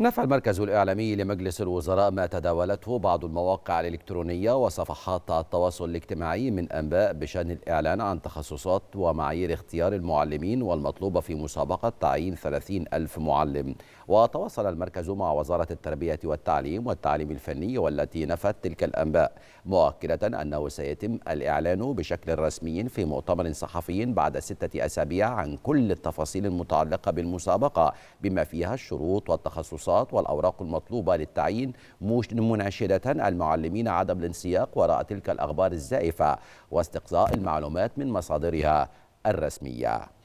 نفى المركز الإعلامي لمجلس الوزراء ما تداولته بعض المواقع الإلكترونية وصفحات التواصل الاجتماعي من أنباء بشأن الإعلان عن تخصصات ومعايير اختيار المعلمين والمطلوبة في مسابقة تعيين 30 ألف معلم وتواصل المركز مع وزارة التربية والتعليم والتعليم الفني والتي نفت تلك الأنباء مؤكدة أنه سيتم الإعلان بشكل رسمي في مؤتمر صحفي بعد ستة أسابيع عن كل التفاصيل المتعلقة بالمسابقة بما فيها الشروط والتخصصات الفحوصات والأوراق المطلوبة للتعيين مناشدة المعلمين عدم الانسياق وراء تلك الأخبار الزائفة واستقصاء المعلومات من مصادرها الرسمية